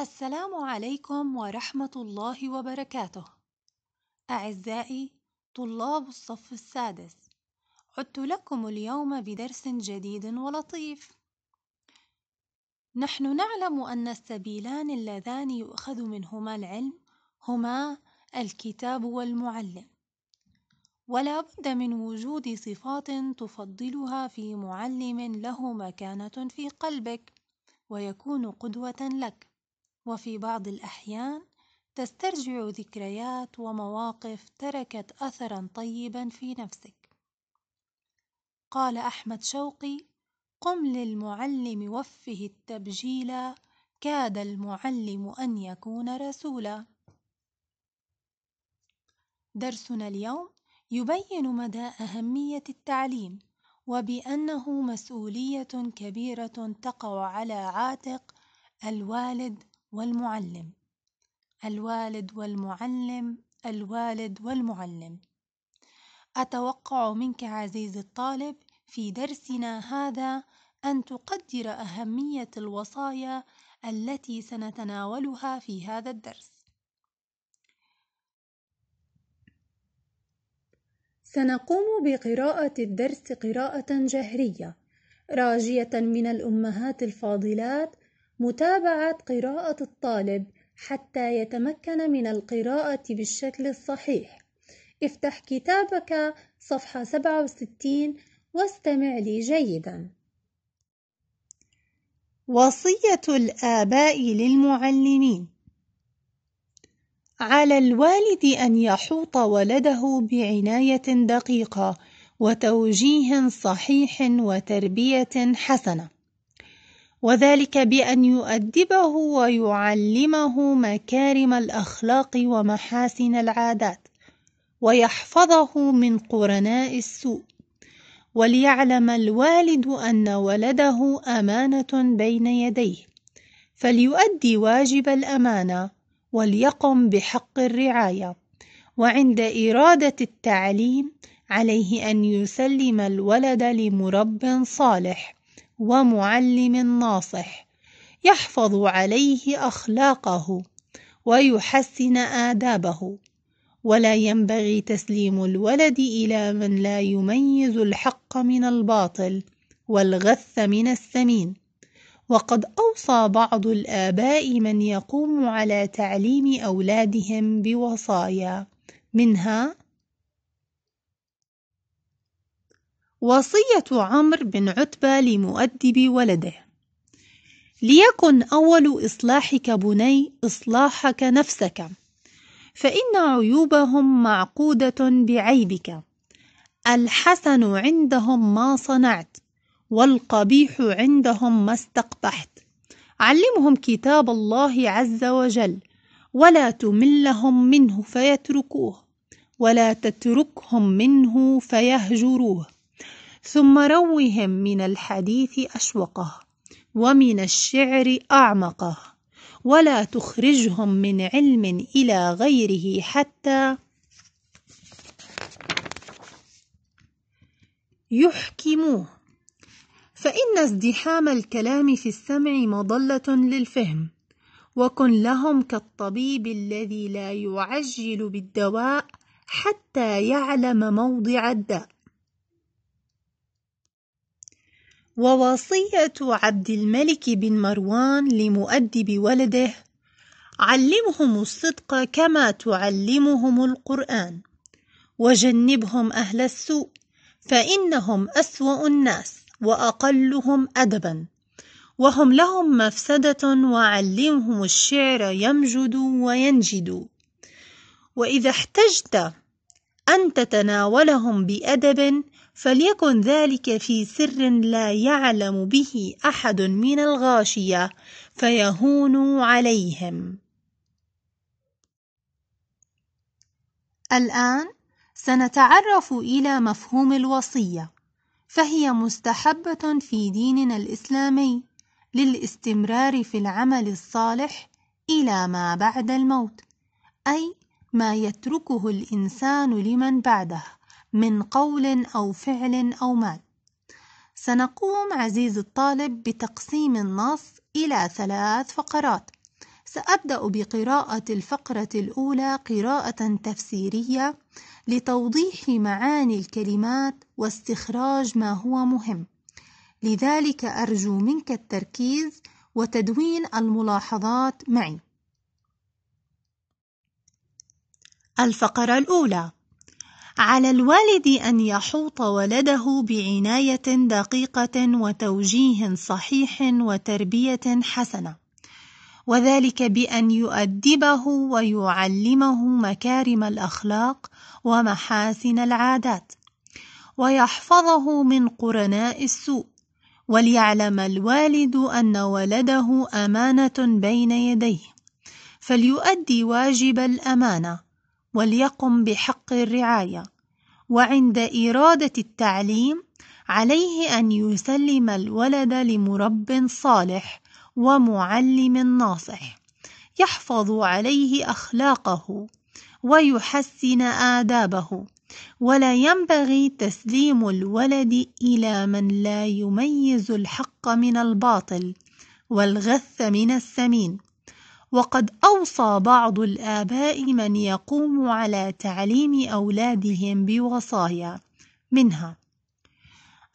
السلام عليكم ورحمة الله وبركاته. أعزائي طلاب الصف السادس، عدت لكم اليوم بدرس جديد ولطيف. نحن نعلم أن السبيلان اللذان يؤخذ منهما العلم هما الكتاب والمعلم، ولا بد من وجود صفات تفضلها في معلم له مكانة في قلبك، ويكون قدوة لك. وفي بعض الأحيان تسترجع ذكريات ومواقف تركت أثرًا طيبًا في نفسك، قال أحمد شوقي: قم للمعلم وفه التبجيلا كاد المعلم أن يكون رسولا. درسنا اليوم يبين مدى أهمية التعليم، وبأنه مسؤولية كبيرة تقع على عاتق الوالد والمعلم الوالد والمعلم الوالد والمعلم أتوقع منك عزيزي الطالب في درسنا هذا أن تقدر أهمية الوصايا التي سنتناولها في هذا الدرس. سنقوم بقراءة الدرس قراءة جهرية راجية من الأمهات الفاضلات متابعة قراءة الطالب حتى يتمكن من القراءة بالشكل الصحيح افتح كتابك صفحة 67 واستمع لي جيدا وصية الآباء للمعلمين على الوالد أن يحوط ولده بعناية دقيقة وتوجيه صحيح وتربية حسنة وذلك بأن يؤدبه ويعلمه مكارم الأخلاق ومحاسن العادات ويحفظه من قرناء السوء وليعلم الوالد أن ولده أمانة بين يديه فليؤدي واجب الأمانة وليقم بحق الرعاية وعند إرادة التعليم عليه أن يسلم الولد لمرب صالح ومعلم ناصح يحفظ عليه اخلاقه ويحسن آدابه ولا ينبغي تسليم الولد إلى من لا يميز الحق من الباطل والغث من السمين وقد أوصى بعض الآباء من يقوم على تعليم أولادهم بوصايا منها وصية عمرو بن عتبة لمؤدب ولده ليكن أول إصلاحك بني إصلاحك نفسك فإن عيوبهم معقودة بعيبك الحسن عندهم ما صنعت والقبيح عندهم ما استقبحت علمهم كتاب الله عز وجل ولا تملهم منه فيتركوه ولا تتركهم منه فيهجروه ثم روهم من الحديث أشوقه ومن الشعر أعمقه ولا تخرجهم من علم إلى غيره حتى يحكموه فإن ازدحام الكلام في السمع مضلة للفهم وكن لهم كالطبيب الذي لا يعجل بالدواء حتى يعلم موضع الداء ووصية عبد الملك بن مروان لمؤدب ولده علمهم الصدق كما تعلمهم القرآن وجنبهم أهل السوء فإنهم أسوأ الناس وأقلهم أدبا وهم لهم مفسدة وعلمهم الشعر يمجد وينجد وإذا احتجت أن تتناولهم بأدب فليكن ذلك في سر لا يعلم به أحد من الغاشية فيهونوا عليهم. الآن سنتعرف إلى مفهوم الوصية، فهي مستحبة في ديننا الإسلامي للاستمرار في العمل الصالح إلى ما بعد الموت، أي ما يتركه الإنسان لمن بعده من قول أو فعل أو مال سنقوم عزيزي الطالب بتقسيم النص إلى ثلاث فقرات سأبدأ بقراءة الفقرة الأولى قراءة تفسيرية لتوضيح معاني الكلمات واستخراج ما هو مهم لذلك أرجو منك التركيز وتدوين الملاحظات معي الفقرة الأولى على الوالد أن يحوط ولده بعناية دقيقة وتوجيه صحيح وتربية حسنة، وذلك بأن يؤدبه ويعلمه مكارم الأخلاق ومحاسن العادات، ويحفظه من قرناء السوء، وليعلم الوالد أن ولده أمانة بين يديه، فليؤدي واجب الأمانة وليقم بحق الرعاية وعند إرادة التعليم عليه أن يسلم الولد لمرب صالح ومعلم ناصح يحفظ عليه أخلاقه ويحسن آدابه ولا ينبغي تسليم الولد إلى من لا يميز الحق من الباطل والغث من السمين وقد أوصى بعض الآباء من يقوم على تعليم أولادهم بوصايا منها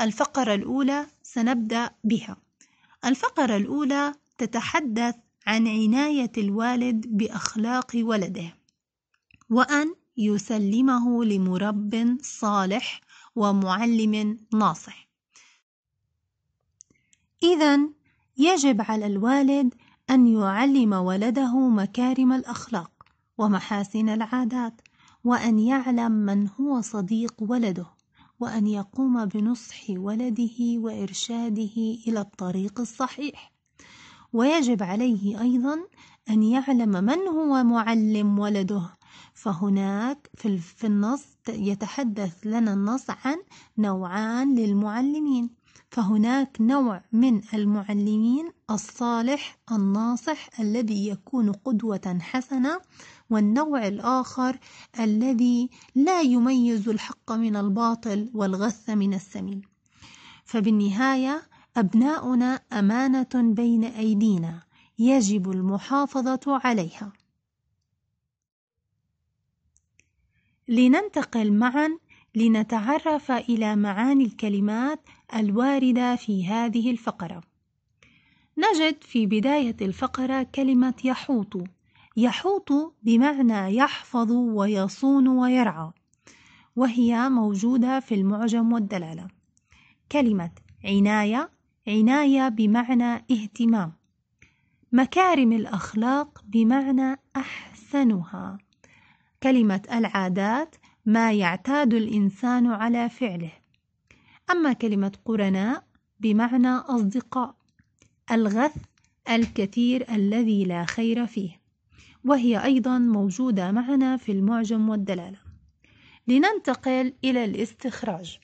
الفقرة الأولى سنبدأ بها الفقرة الأولى تتحدث عن عناية الوالد بأخلاق ولده وأن يسلمه لمرب صالح ومعلم ناصح إذا يجب على الوالد أن يعلم ولده مكارم الأخلاق ومحاسن العادات وأن يعلم من هو صديق ولده وأن يقوم بنصح ولده وإرشاده إلى الطريق الصحيح ويجب عليه أيضا أن يعلم من هو معلم ولده فهناك في النص يتحدث لنا النص عن نوعان للمعلمين فهناك نوع من المعلمين الصالح الناصح الذي يكون قدوة حسنة والنوع الآخر الذي لا يميز الحق من الباطل والغث من السمين فبالنهاية أبناؤنا أمانة بين أيدينا يجب المحافظة عليها لننتقل معا لنتعرف إلى معاني الكلمات الواردة في هذه الفقرة نجد في بداية الفقرة كلمة يحوط يحوط بمعنى يحفظ ويصون ويرعى وهي موجودة في المعجم والدلالة كلمة عناية عناية بمعنى اهتمام مكارم الأخلاق بمعنى أحسنها كلمة العادات ما يعتاد الإنسان على فعله أما كلمة قرناء بمعنى أصدقاء الغث الكثير الذي لا خير فيه وهي أيضا موجودة معنا في المعجم والدلالة لننتقل إلى الاستخراج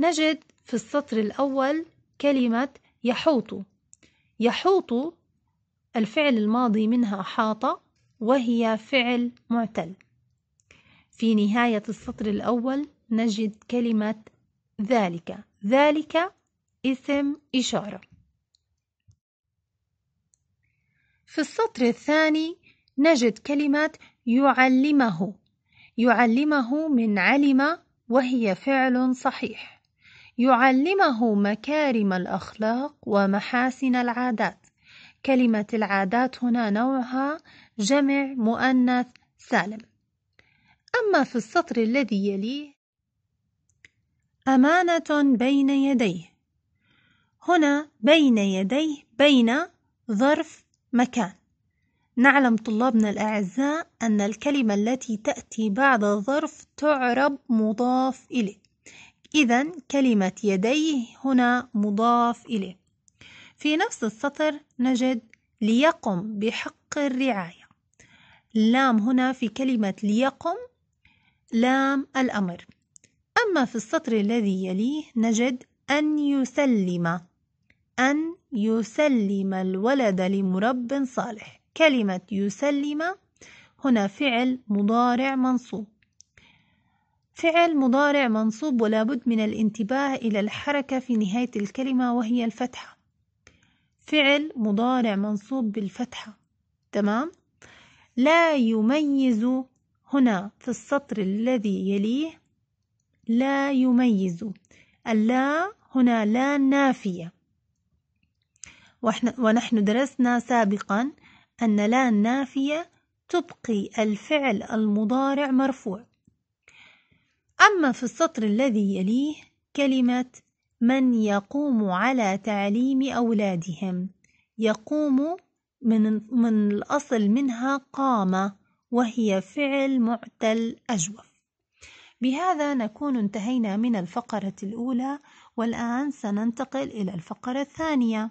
نجد في السطر الأول كلمة يحوط يحوط الفعل الماضي منها حاط وهي فعل معتل في نهاية السطر الأول نجد كلمة ذلك ذلك اسم إشارة في السطر الثاني نجد كلمة يعلمه يعلمه من علم وهي فعل صحيح يعلمه مكارم الأخلاق ومحاسن العادات كلمة العادات هنا نوعها جمع مؤنث سالم أما في السطر الذي يليه أمانة بين يديه هنا بين يديه بين ظرف مكان نعلم طلابنا الأعزاء أن الكلمة التي تأتي بعد ظرف تعرب مضاف إليه إذا كلمة يديه هنا مضاف إليه في نفس السطر نجد ليقم بحق الرعاية لام هنا في كلمة ليقم لام الأمر أما في السطر الذي يليه نجد أن يسلم أن يسلم الولد لمرب صالح كلمة يسلم هنا فعل مضارع منصوب فعل مضارع منصوب ولا بد من الانتباه إلى الحركة في نهاية الكلمة وهي الفتحة فعل مضارع منصوب بالفتحة تمام لا يميز هنا في السطر الذي يليه لا يميز اللا هنا لا نافية ونحن درسنا سابقا أن لا النافية تبقي الفعل المضارع مرفوع أما في السطر الذي يليه كلمة من يقوم على تعليم أولادهم يقوم من, من الأصل منها قام وهي فعل معتل أجوف بهذا نكون انتهينا من الفقرة الأولى والآن سننتقل إلى الفقرة الثانية